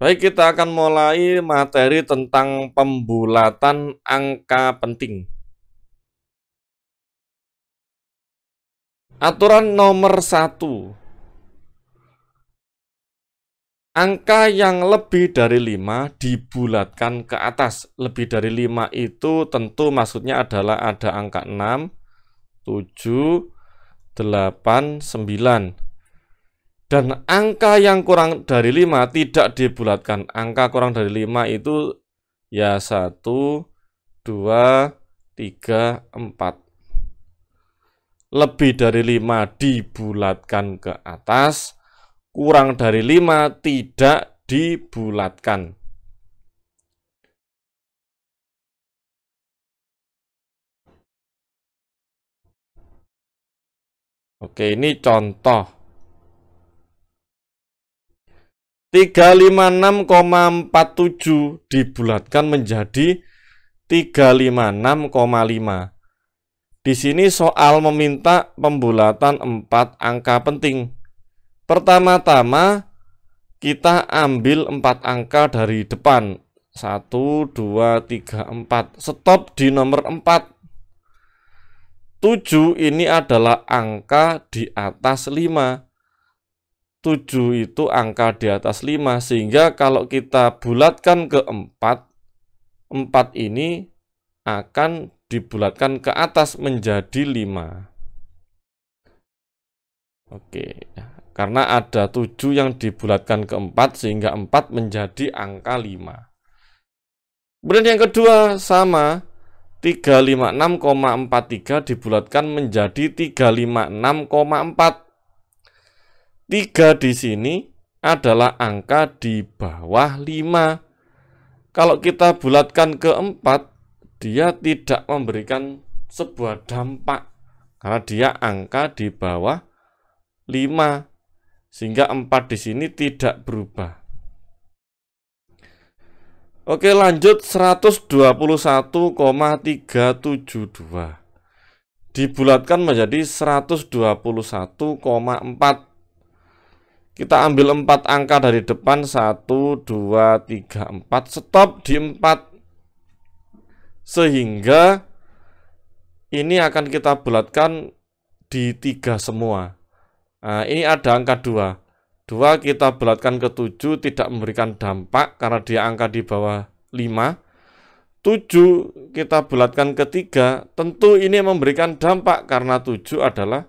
Baik, kita akan mulai materi tentang pembulatan angka penting. Aturan nomor satu. Angka yang lebih dari 5 dibulatkan ke atas. Lebih dari 5 itu tentu maksudnya adalah ada angka 6, 7, 8, 9. Dan angka yang kurang dari 5 tidak dibulatkan. Angka kurang dari 5 itu ya 1, 2, 3, 4. Lebih dari 5 dibulatkan ke atas. Kurang dari 5 tidak dibulatkan. Oke, ini contoh. 356,47 dibulatkan menjadi 356,5. Di sini soal meminta pembulatan 4 angka penting. Pertama-tama kita ambil 4 angka dari depan. 1 2 3 4. Stop di nomor 4. 7 ini adalah angka di atas 5 7 itu angka di atas 5 sehingga kalau kita bulatkan ke 4 4 ini akan dibulatkan ke atas menjadi 5 Oke ya. karena ada 7 yang dibulatkan ke 4 sehingga 4 menjadi angka 5 kemudian yang kedua sama 356,43 dibulatkan menjadi 356,4 3 di sini adalah angka di bawah 5. Kalau kita bulatkan ke 4, dia tidak memberikan sebuah dampak karena dia angka di bawah 5 sehingga 4 di sini tidak berubah. Oke, lanjut 121,372 dibulatkan menjadi 121,4 kita ambil 4 angka dari depan 1 2 3 4 stop di 4 sehingga ini akan kita bulatkan di 3 semua. Nah, ini ada angka 2. 2 kita bulatkan ke 7 tidak memberikan dampak karena dia angka di bawah 5. 7 kita bulatkan ke 3 tentu ini memberikan dampak karena 7 adalah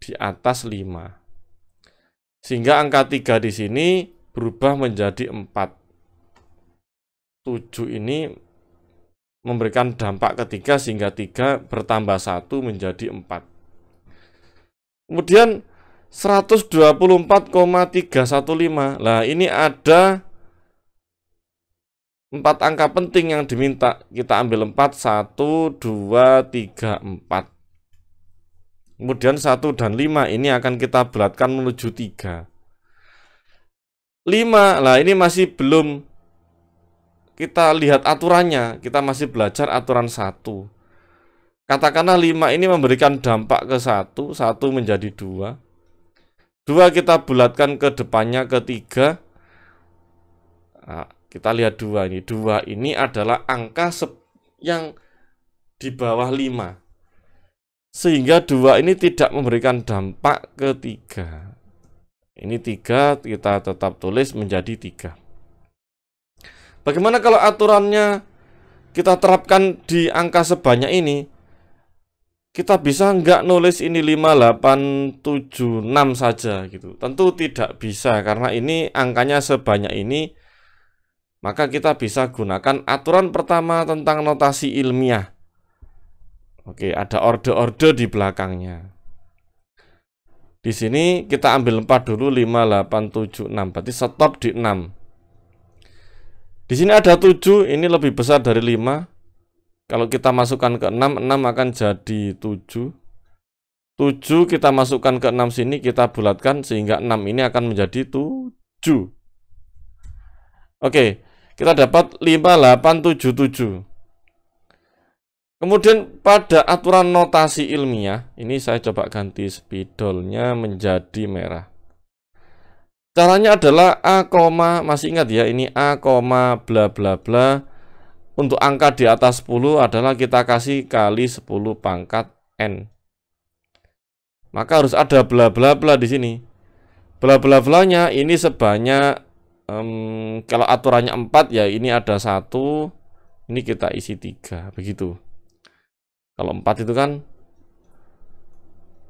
di atas 5. Sehingga angka 3 di sini berubah menjadi 4. 7 ini memberikan dampak ketiga sehingga 3 bertambah 1 menjadi 4. Kemudian 124,315. Nah, ini ada empat angka penting yang diminta. Kita ambil 4 1 2 3 4. Kemudian 1 dan 5 ini akan kita beratkan menuju 3. 5, lah ini masih belum kita lihat aturannya, kita masih belajar aturan 1. Katakanlah 5 ini memberikan dampak ke 1, 1 menjadi 2. 2 kita bulatkan ke depannya ke 3. Nah, kita lihat 2 ini. 2 ini adalah angka yang di bawah 5 sehingga dua ini tidak memberikan dampak ketiga Ini tiga kita tetap tulis menjadi tiga. Bagaimana kalau aturannya kita terapkan di angka sebanyak ini? Kita bisa nggak nulis ini 5876 saja gitu. Tentu tidak bisa karena ini angkanya sebanyak ini maka kita bisa gunakan aturan pertama tentang notasi ilmiah Oke, ada orde-orde di belakangnya. Di sini kita ambil 4 dulu 5 8 7 6. Berarti stop di 6. Di sini ada 7, ini lebih besar dari 5. Kalau kita masukkan ke 6, 6 akan jadi 7. 7 kita masukkan ke 6 sini, kita bulatkan sehingga 6 ini akan menjadi 7. Oke, kita dapat 5, 8, 7, 7. Kemudian pada aturan notasi ilmiah, ini saya coba ganti spidolnya menjadi merah. Caranya adalah A, masih ingat ya ini A, bla bla bla. Untuk angka di atas 10 adalah kita kasih kali 10 pangkat N. Maka harus ada bla bla bla di sini. Bla bla blanya ini sebanyak, um, kalau aturannya 4 ya ini ada satu ini kita isi 3, begitu. Kalau 4 itu kan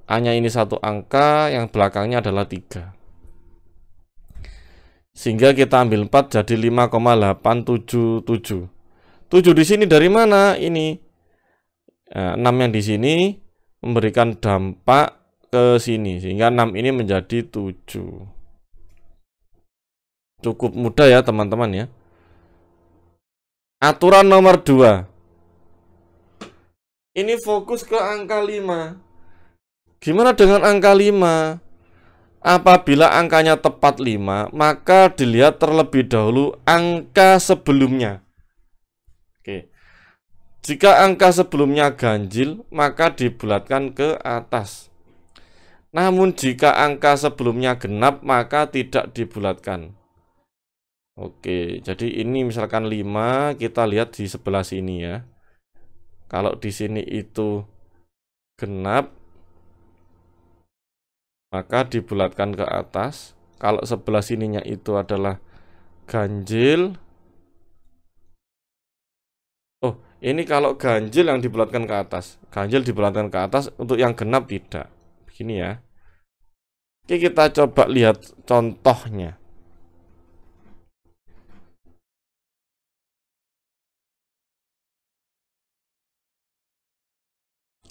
hanya ini satu angka, yang belakangnya adalah 3. Sehingga kita ambil 4 jadi 5,877. 7 di sini dari mana? Ini. Ya, nah, 6 yang di sini memberikan dampak ke sini. Sehingga 6 ini menjadi 7. Cukup mudah ya teman-teman ya. Aturan nomor 2. Ini fokus ke angka 5. Gimana dengan angka 5? Apabila angkanya tepat 5, maka dilihat terlebih dahulu angka sebelumnya. Oke. Jika angka sebelumnya ganjil, maka dibulatkan ke atas. Namun jika angka sebelumnya genap, maka tidak dibulatkan. Oke, jadi ini misalkan 5, kita lihat di sebelah sini ya. Kalau di sini itu genap, maka dibulatkan ke atas. Kalau sebelah sininya itu adalah ganjil. Oh, ini kalau ganjil yang dibulatkan ke atas. Ganjil dibulatkan ke atas, untuk yang genap tidak. Begini ya. Oke, kita coba lihat contohnya.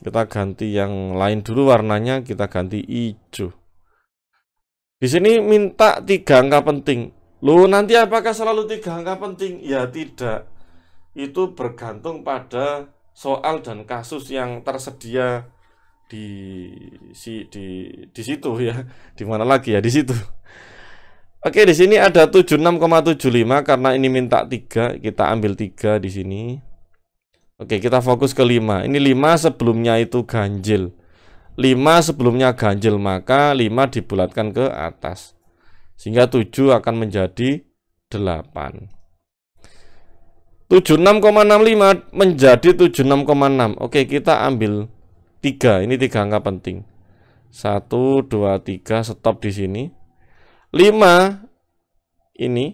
Kita ganti yang lain dulu warnanya, kita ganti hijau. Di sini minta tiga angka penting. Lu nanti apakah selalu tiga angka penting? Ya tidak. Itu bergantung pada soal dan kasus yang tersedia di si di di situ ya. Di mana lagi ya di situ. Oke, di sini ada 76,75 karena ini minta tiga kita ambil tiga di sini. Oke, kita fokus ke 5. Ini 5 sebelumnya itu ganjil. 5 sebelumnya ganjil, maka 5 dibulatkan ke atas. Sehingga 7 akan menjadi 8. 76,65 menjadi 76,6. Oke, kita ambil 3. Ini 3 angka penting. 1 2 3 stop di sini. 5 ini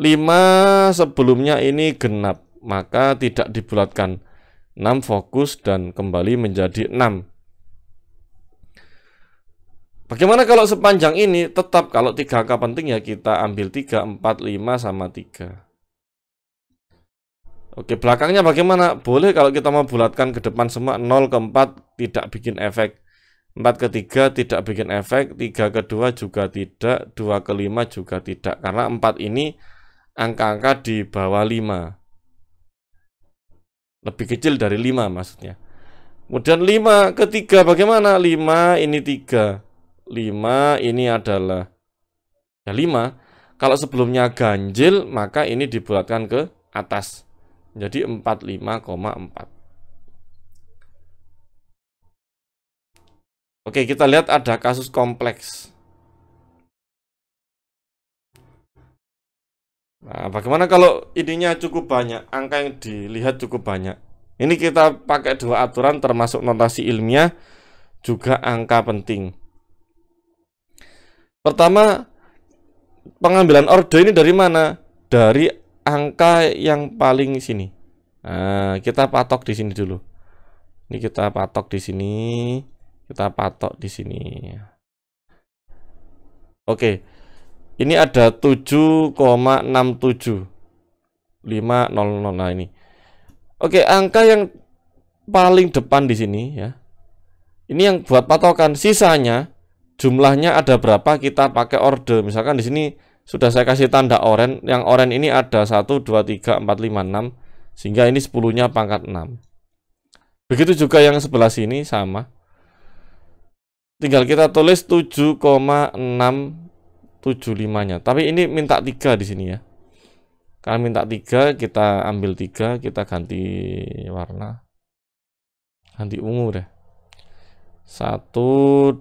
5 sebelumnya ini genap maka tidak dibulatkan 6 fokus dan kembali menjadi 6 Bagaimana kalau sepanjang ini tetap kalau 3K penting ya kita ambil 3, 4, 5 sama 3 Oke belakangnya bagaimana? Boleh kalau kita mau bulatkan ke depan semua 0 ke 4 tidak bikin efek 4 ke 3 tidak bikin efek 3 ke 2 juga tidak 2 ke 5 juga tidak Karena 4 ini angka-angka di bawah 5 lebih kecil dari 5 maksudnya. Kemudian 5 ke 3 bagaimana? 5 ini 3. 5 ini adalah ya 5. Kalau sebelumnya ganjil, maka ini dibulatkan ke atas. Jadi 45,4. Oke, kita lihat ada kasus kompleks. Nah, bagaimana kalau ininya cukup banyak, angka yang dilihat cukup banyak. Ini kita pakai dua aturan termasuk notasi ilmiah juga angka penting. Pertama, pengambilan orde ini dari mana? Dari angka yang paling sini. Nah, kita patok di sini dulu. Ini kita patok di sini, kita patok di sini. Oke. Ini ada 7,67 Nah, ini. Oke, angka yang paling depan di sini ya. Ini yang buat patokan. Sisanya jumlahnya ada berapa kita pakai order. Misalkan di sini sudah saya kasih tanda oren. Yang oren ini ada 1 2 3 4 5 6 sehingga ini 10-nya pangkat 6. Begitu juga yang sebelah sini sama. Tinggal kita tulis 7,6 75-nya. Tapi ini minta 3 di sini ya. Kalian minta 3, kita ambil 3, kita ganti warna. Ganti ungu deh. 1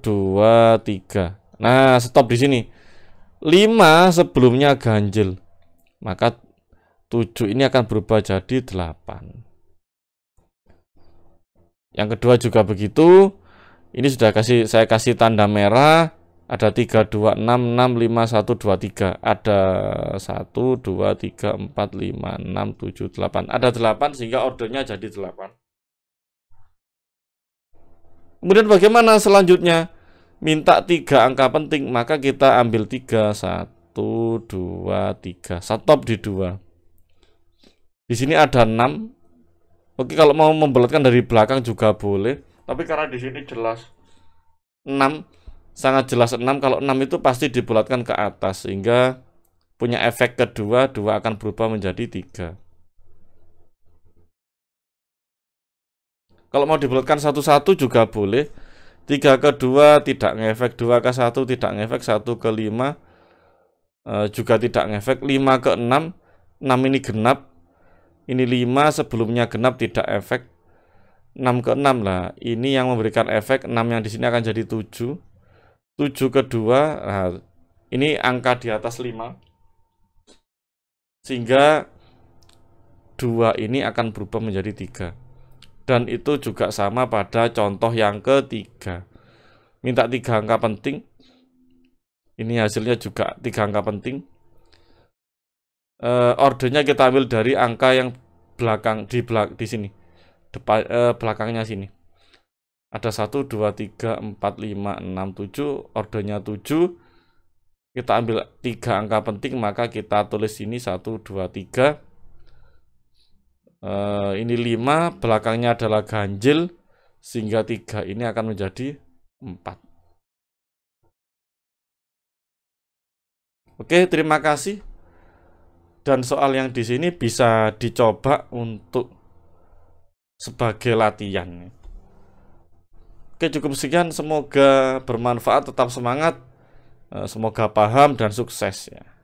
2 3. Nah, stop di sini. 5 sebelumnya ganjil. Maka 7 ini akan berubah jadi 8. Yang kedua juga begitu. Ini sudah kasih saya kasih tanda merah ada 3, 2, 6, 6, 5, 1, 2, 3 ada 1, 2, 3, 4, 5, 6, 7, 8 ada 8 sehingga ordernya jadi 8 kemudian bagaimana selanjutnya minta 3 angka penting maka kita ambil 3 1, 2, 3 stop di 2 di sini ada 6 oke kalau mau membelotkan dari belakang juga boleh tapi karena di sini jelas 6 sangat jelas 6 kalau 6 itu pasti dibulatkan ke atas sehingga punya efek kedua dua akan berubah menjadi tiga kalau mau dibulatkan satu-satu juga boleh tiga ke dua tidak ngefek dua ke satu tidak ngefek satu ke lima e, juga tidak ngefek lima ke enam enam ini genap ini lima sebelumnya genap tidak efek 6 ke 6 lah ini yang memberikan efek 6 yang di sini akan jadi 7 7 kedua nah, ini angka di atas 5 sehingga 2 ini akan berubah menjadi 3 dan itu juga sama pada contoh yang ketiga minta tiga angka penting ini hasilnya juga tiga angka penting e, ordernya kita ambil dari angka yang belakang di belak di sini depan e, belakangnya sini ada 1, 2, 3, 4, 5, 6, 7 ordernya 7 kita ambil 3 angka penting maka kita tulis ini 1, 2, 3 e, ini 5, belakangnya adalah ganjil, sehingga 3 ini akan menjadi 4. Oke, terima kasih. Dan soal yang di sini bisa dicoba untuk sebagai latihan. Oke, cukup sekian. Semoga bermanfaat, tetap semangat, eh, semoga paham dan sukses ya.